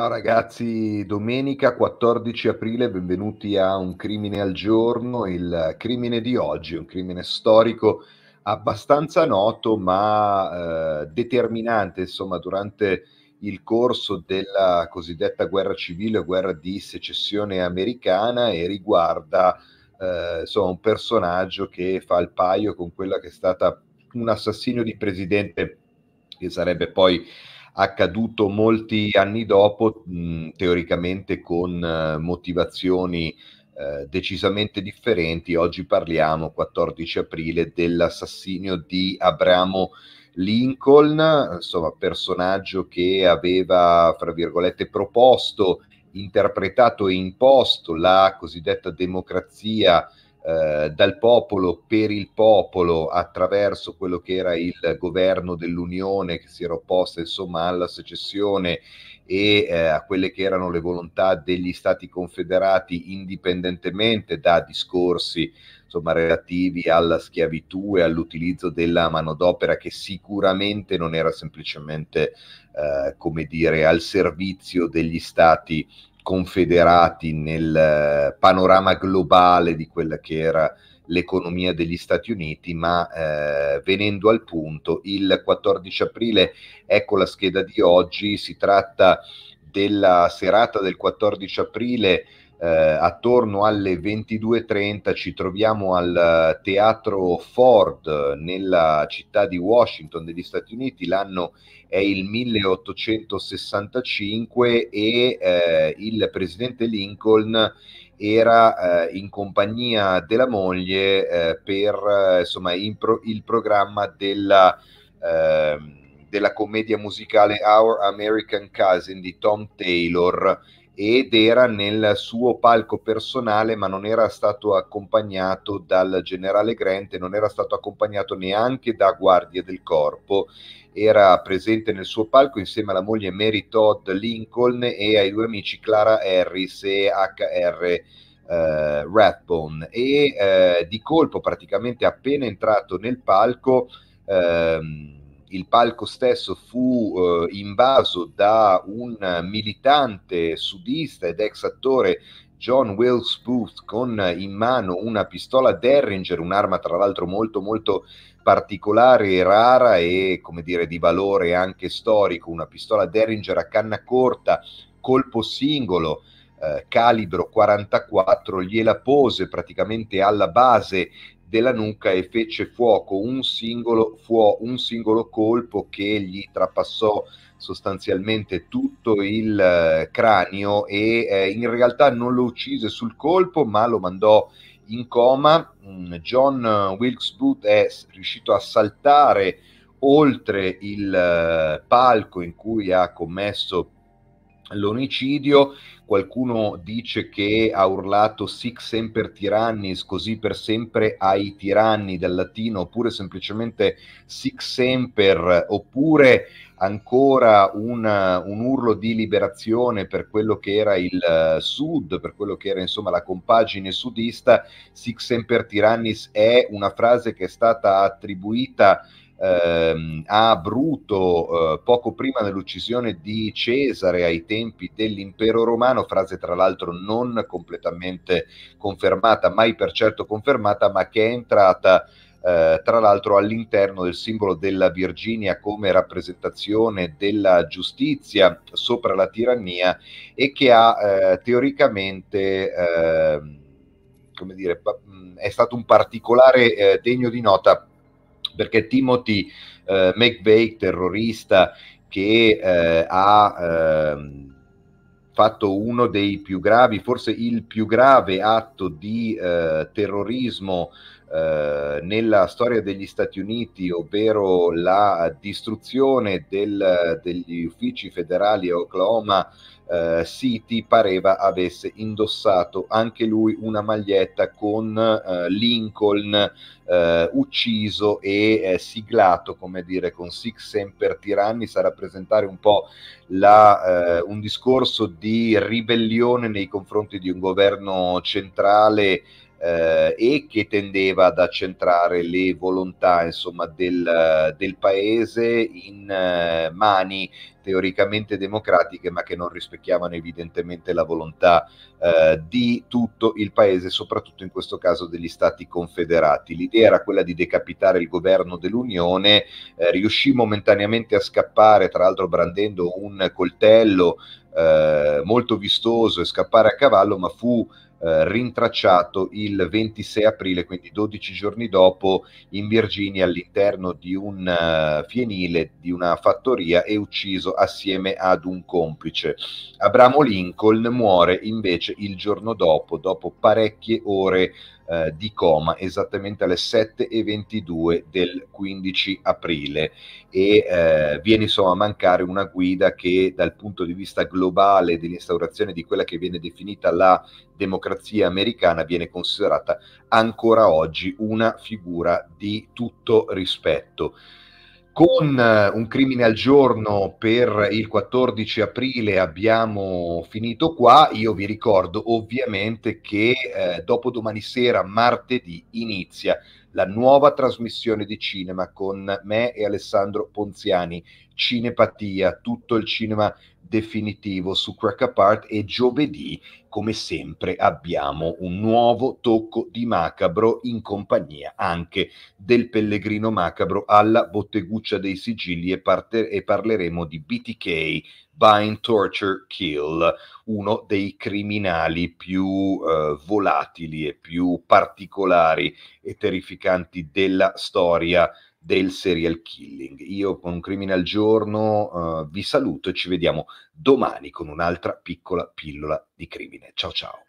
Ciao ragazzi, domenica 14 aprile, benvenuti a Un crimine al giorno. Il crimine di oggi è un crimine storico abbastanza noto ma eh, determinante, insomma, durante il corso della cosiddetta guerra civile o guerra di secessione americana e riguarda eh, insomma, un personaggio che fa il paio con quella che è stata un assassino di presidente che sarebbe poi accaduto molti anni dopo, mh, teoricamente con eh, motivazioni eh, decisamente differenti. Oggi parliamo, 14 aprile, dell'assassinio di Abramo Lincoln, insomma, personaggio che aveva, fra virgolette, proposto, interpretato e imposto la cosiddetta democrazia eh, dal popolo per il popolo attraverso quello che era il governo dell'Unione che si era opposta insomma alla secessione e eh, a quelle che erano le volontà degli stati confederati indipendentemente da discorsi insomma, relativi alla schiavitù e all'utilizzo della manodopera che sicuramente non era semplicemente eh, come dire al servizio degli stati confederati nel eh, panorama globale di quella che era l'economia degli Stati Uniti, ma eh, venendo al punto, il 14 aprile, ecco la scheda di oggi, si tratta della serata del 14 aprile eh, attorno alle 22.30 ci troviamo al eh, teatro Ford eh, nella città di Washington degli Stati Uniti, l'anno è il 1865 e eh, il presidente Lincoln era eh, in compagnia della moglie eh, per insomma, pro- il programma della... Eh, della commedia musicale Our American Cousin di Tom Taylor ed era nel suo palco personale ma non era stato accompagnato dal generale Grant e non era stato accompagnato neanche da guardie del corpo era presente nel suo palco insieme alla moglie Mary Todd Lincoln e ai due amici Clara Harris e HR eh, Rathbone e eh, di colpo praticamente appena entrato nel palco ehm, il palco stesso fu eh, invaso da un militante sudista ed ex attore John Wilkes Booth con in mano una pistola Derringer, un'arma tra l'altro molto molto particolare e rara e come dire di valore anche storico, una pistola Derringer a canna corta, colpo singolo, eh, calibro 44, gliela pose praticamente alla base della nuca e fece fuoco un singolo, fuo, un singolo colpo che gli trapassò sostanzialmente tutto il eh, cranio e eh, in realtà non lo uccise sul colpo ma lo mandò in coma. Mm, John Wilkes Booth è riuscito a saltare oltre il eh, palco in cui ha commesso l'omicidio, qualcuno dice che ha urlato sic semper tyrannis, così per sempre ai tiranni dal latino, oppure semplicemente sic semper, oppure ancora una, un urlo di liberazione per quello che era il uh, sud, per quello che era insomma la compagine sudista, sic semper tyrannis è una frase che è stata attribuita ehm, a Bruto eh, poco prima dell'uccisione di Cesare ai tempi dell'impero romano, frase tra l'altro non completamente confermata, mai per certo confermata, ma che è entrata eh, tra l'altro all'interno del simbolo della Virginia come rappresentazione della giustizia sopra la tirannia e che ha eh, teoricamente eh, come dire, mm, è stato un particolare eh, degno di nota perché Timothy eh, McVeigh, terrorista che eh, ha eh, fatto uno dei più gravi, forse il più grave atto di eh, terrorismo eh, nella storia degli Stati Uniti, ovvero la distruzione del, degli uffici federali a Oklahoma eh, City, pareva avesse indossato anche lui una maglietta con eh, Lincoln eh, ucciso e eh, siglato, come dire, con Six Semper Tyrannis a rappresentare un po' la, un discorso di ribellione nei confronti di un governo centrale eh, e che tendeva ad accentrare le volontà insomma, del, eh, del paese in eh, mani teoricamente democratiche ma che non rispecchiavano evidentemente la volontà eh, di tutto il paese, soprattutto in questo caso degli stati confederati. L'idea era quella di decapitare il governo dell'Unione, eh, riuscì momentaneamente a scappare, tra l'altro brandendo un coltello eh, molto vistoso e scappare a cavallo, ma fu eh, rintracciato il 26 aprile, quindi 12 giorni dopo, in Virginia all'interno di un eh, fienile, di una fattoria e ucciso ucciso assieme ad un complice. Abramo Lincoln muore invece il giorno dopo, dopo parecchie ore eh, di coma, esattamente alle 7.22 del 15 aprile e eh, viene insomma a mancare una guida che dal punto di vista globale dell'instaurazione di quella che viene definita la democrazia americana viene considerata ancora oggi una figura di tutto rispetto. Con eh, un crimine al giorno per il 14 aprile abbiamo finito qua. Io vi ricordo ovviamente che eh, dopo domani sera, martedì, inizia la nuova trasmissione di cinema con me e Alessandro Ponziani Cinepatia, tutto il cinema definitivo su Crack Apart e giovedì, come sempre, abbiamo un nuovo tocco di macabro in compagnia anche del pellegrino macabro alla botteguccia dei sigilli e, parte- e parleremo di BTK, Bind, Torture, Kill, uno dei criminali più eh, volatili e più particolari e terrificanti della storia del serial killing. Io con Crimine al giorno uh, vi saluto e ci vediamo domani con un'altra piccola pillola di crimine. Ciao ciao.